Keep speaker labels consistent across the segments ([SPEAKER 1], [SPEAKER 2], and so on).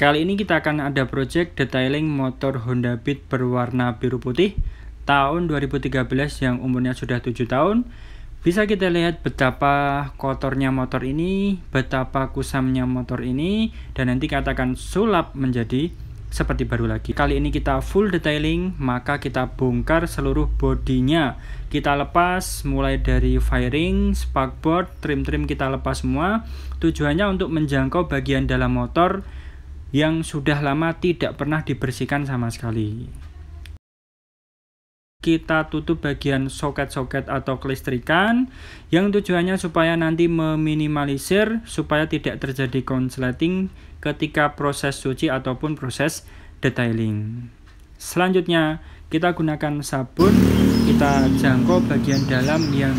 [SPEAKER 1] Kali ini kita akan ada project detailing motor Honda Beat berwarna biru putih tahun 2013 yang umurnya sudah 7 tahun. Bisa kita lihat betapa kotornya motor ini, betapa kusamnya motor ini, dan nanti katakan sulap menjadi seperti baru lagi. Kali ini kita full detailing, maka kita bongkar seluruh bodinya. Kita lepas mulai dari firing, sparkboard, trim-trim kita lepas semua. Tujuannya untuk menjangkau bagian dalam motor yang sudah lama tidak pernah dibersihkan sama sekali. Kita tutup bagian soket-soket atau kelistrikan yang tujuannya supaya nanti meminimalisir supaya tidak terjadi konsleting ketika proses cuci ataupun proses detailing. Selanjutnya, kita gunakan sabun, kita jangkau bagian dalam yang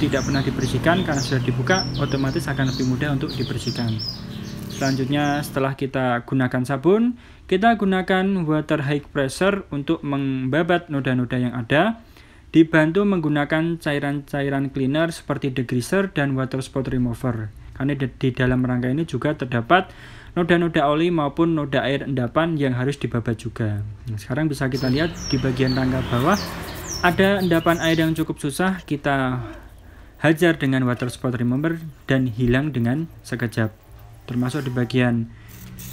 [SPEAKER 1] tidak pernah dibersihkan karena sudah dibuka, otomatis akan lebih mudah untuk dibersihkan. Selanjutnya setelah kita gunakan sabun, kita gunakan water high pressure untuk membabat noda-noda yang ada, dibantu menggunakan cairan-cairan cleaner seperti degreaser dan water spot remover. Karena di, di dalam rangka ini juga terdapat noda-noda oli maupun noda air endapan yang harus dibabat juga. Nah, sekarang bisa kita lihat di bagian rangka bawah ada endapan air yang cukup susah kita hajar dengan water spot remover dan hilang dengan sekejap termasuk di bagian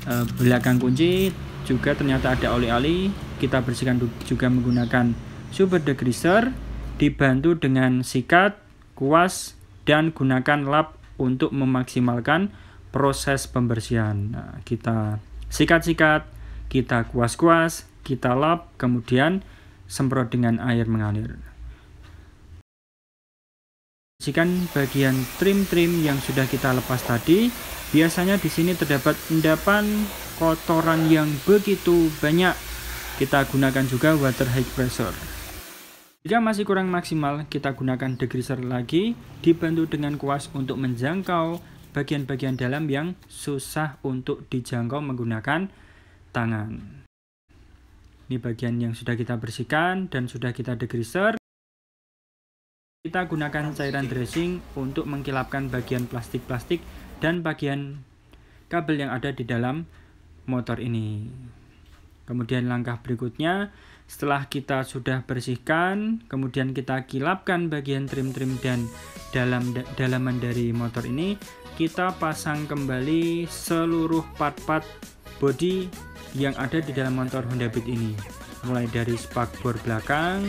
[SPEAKER 1] e, belakang kunci juga ternyata ada oli-oli kita bersihkan juga menggunakan super degreaser dibantu dengan sikat kuas dan gunakan lap untuk memaksimalkan proses pembersihan nah, kita sikat-sikat kita kuas-kuas kita lap kemudian semprot dengan air mengalir bersihkan bagian trim-trim yang sudah kita lepas tadi. Biasanya di sini terdapat endapan kotoran yang begitu banyak. Kita gunakan juga water high pressure. Jika masih kurang maksimal, kita gunakan degreaser lagi, dibantu dengan kuas untuk menjangkau bagian-bagian dalam yang susah untuk dijangkau menggunakan tangan. Ini bagian yang sudah kita bersihkan dan sudah kita degreaser. Kita gunakan cairan dressing untuk mengkilapkan bagian plastik-plastik dan bagian kabel yang ada di dalam motor ini. Kemudian langkah berikutnya, setelah kita sudah bersihkan, kemudian kita kilapkan bagian trim-trim dan dalam dalaman dari motor ini, kita pasang kembali seluruh part-part body yang ada di dalam motor Honda Beat ini. Mulai dari spakbor belakang,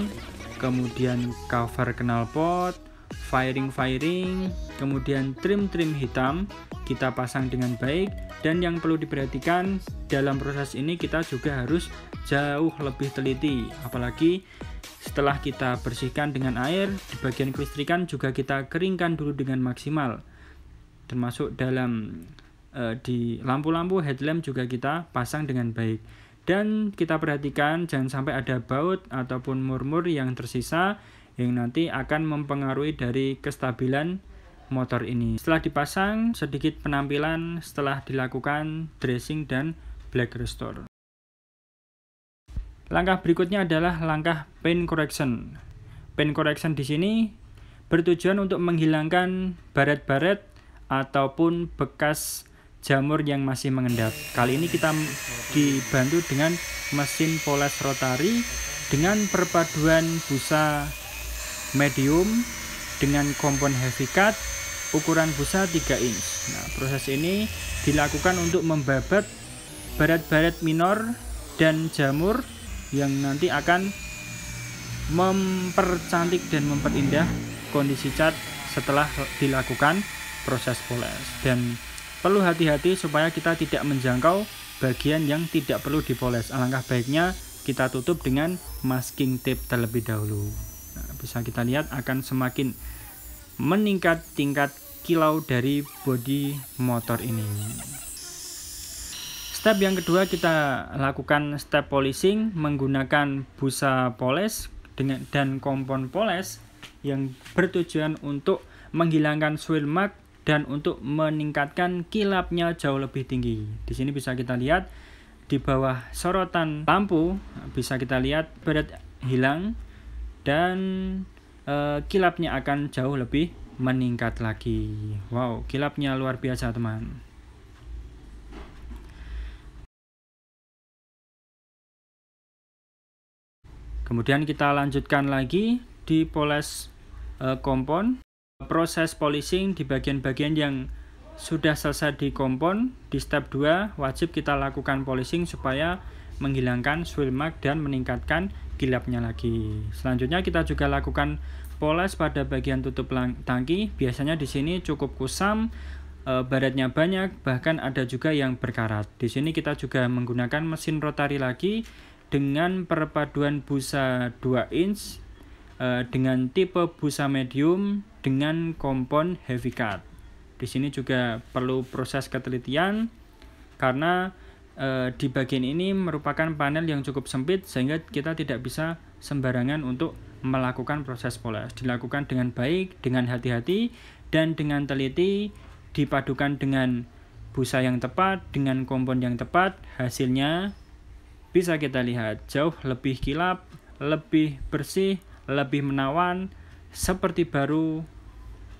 [SPEAKER 1] kemudian cover knalpot, firing-firing, kemudian trim-trim hitam kita pasang dengan baik dan yang perlu diperhatikan dalam proses ini kita juga harus jauh lebih teliti apalagi setelah kita bersihkan dengan air di bagian kelistrikan juga kita keringkan dulu dengan maksimal termasuk dalam e, di lampu-lampu headlamp juga kita pasang dengan baik dan kita perhatikan jangan sampai ada baut ataupun murmur yang tersisa yang nanti akan mempengaruhi dari kestabilan motor ini. Setelah dipasang, sedikit penampilan setelah dilakukan dressing dan black restore. Langkah berikutnya adalah langkah paint correction. Paint correction di sini bertujuan untuk menghilangkan baret-baret ataupun bekas jamur yang masih mengendap. Kali ini kita dibantu dengan mesin poles rotari dengan perpaduan busa medium dengan kompon heavy cut ukuran busa 3 inch. Nah, proses ini dilakukan untuk membabat barat-barat minor dan jamur yang nanti akan mempercantik dan memperindah kondisi cat setelah dilakukan proses poles dan Perlu hati-hati supaya kita tidak menjangkau bagian yang tidak perlu dipoles. Alangkah baiknya kita tutup dengan masking tape terlebih dahulu. Nah, bisa kita lihat akan semakin meningkat tingkat kilau dari bodi motor ini. Step yang kedua kita lakukan step polishing menggunakan busa poles dengan dan kompon poles yang bertujuan untuk menghilangkan swirl mark dan untuk meningkatkan kilapnya jauh lebih tinggi. Di sini bisa kita lihat di bawah sorotan lampu bisa kita lihat berat hilang dan e, kilapnya akan jauh lebih meningkat lagi. Wow, kilapnya luar biasa, teman. Kemudian kita lanjutkan lagi di poles e, kompon proses polishing di bagian-bagian yang sudah selesai di kompon, di step 2 wajib kita lakukan polishing supaya menghilangkan swirl mark dan meningkatkan gilapnya lagi. Selanjutnya kita juga lakukan poles pada bagian tutup tangki. Biasanya di sini cukup kusam, e, baratnya banyak, bahkan ada juga yang berkarat. Di sini kita juga menggunakan mesin rotari lagi dengan perpaduan busa 2 inch e, dengan tipe busa medium dengan kompon heavy cut. Di sini juga perlu proses ketelitian karena e, di bagian ini merupakan panel yang cukup sempit sehingga kita tidak bisa sembarangan untuk melakukan proses poles. Dilakukan dengan baik, dengan hati-hati dan dengan teliti dipadukan dengan busa yang tepat dengan kompon yang tepat hasilnya bisa kita lihat jauh lebih kilap, lebih bersih, lebih menawan seperti baru,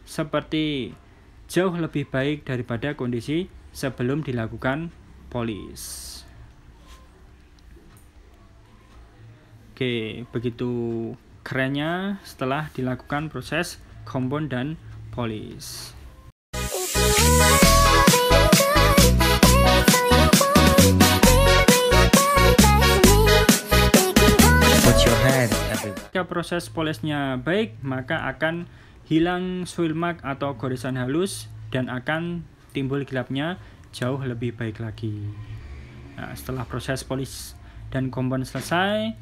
[SPEAKER 1] seperti jauh lebih baik daripada kondisi sebelum dilakukan polis. Oke, begitu kerennya setelah dilakukan proses kompon dan polis. Jika proses polesnya baik, maka akan hilang swirlmark atau goresan halus dan akan timbul gelapnya jauh lebih baik lagi. Nah, setelah proses polis dan kompon selesai,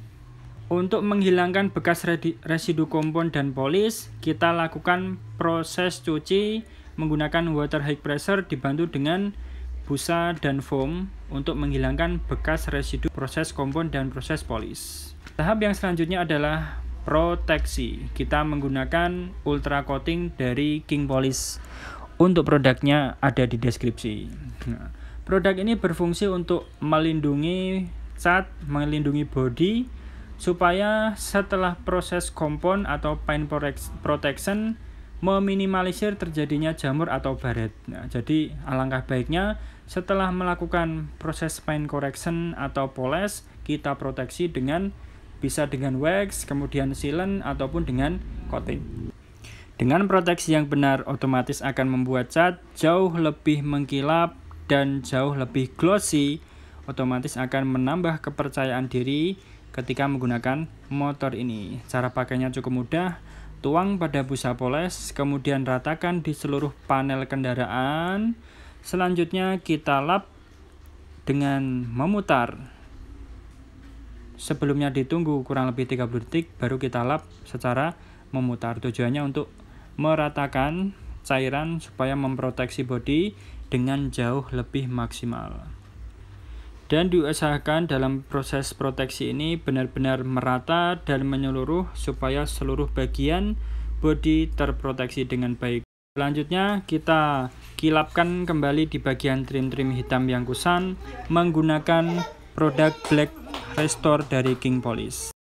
[SPEAKER 1] untuk menghilangkan bekas residu kompon dan polis, kita lakukan proses cuci menggunakan water high pressure dibantu dengan busa dan foam untuk menghilangkan bekas residu proses kompon dan proses polis. Tahap yang selanjutnya adalah proteksi. Kita menggunakan ultra coating dari King Polis. Untuk produknya ada di deskripsi. Nah, produk ini berfungsi untuk melindungi cat, melindungi body supaya setelah proses kompon atau paint protection meminimalisir terjadinya jamur atau baret. Nah, jadi alangkah baiknya setelah melakukan proses paint correction atau poles, kita proteksi dengan bisa dengan wax, kemudian sealant, ataupun dengan coating. Dengan proteksi yang benar, otomatis akan membuat cat jauh lebih mengkilap dan jauh lebih glossy, otomatis akan menambah kepercayaan diri ketika menggunakan motor ini. Cara pakainya cukup mudah, tuang pada busa poles, kemudian ratakan di seluruh panel kendaraan. Selanjutnya kita lap dengan memutar sebelumnya ditunggu kurang lebih 30 detik baru kita lap secara memutar tujuannya untuk meratakan cairan supaya memproteksi body dengan jauh lebih maksimal dan diusahakan dalam proses proteksi ini benar-benar merata dan menyeluruh supaya seluruh bagian body terproteksi dengan baik Selanjutnya kita kilapkan kembali di bagian trim-trim hitam yang kusan menggunakan produk black Play dari King Police.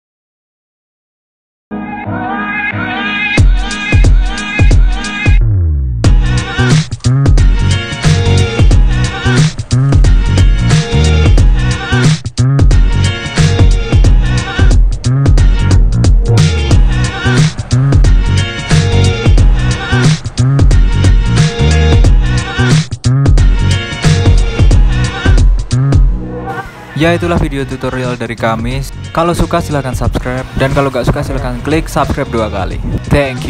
[SPEAKER 1] Ya itulah video tutorial dari kami. Kalau suka silahkan subscribe dan kalau gak suka silahkan klik subscribe dua kali. Thank you.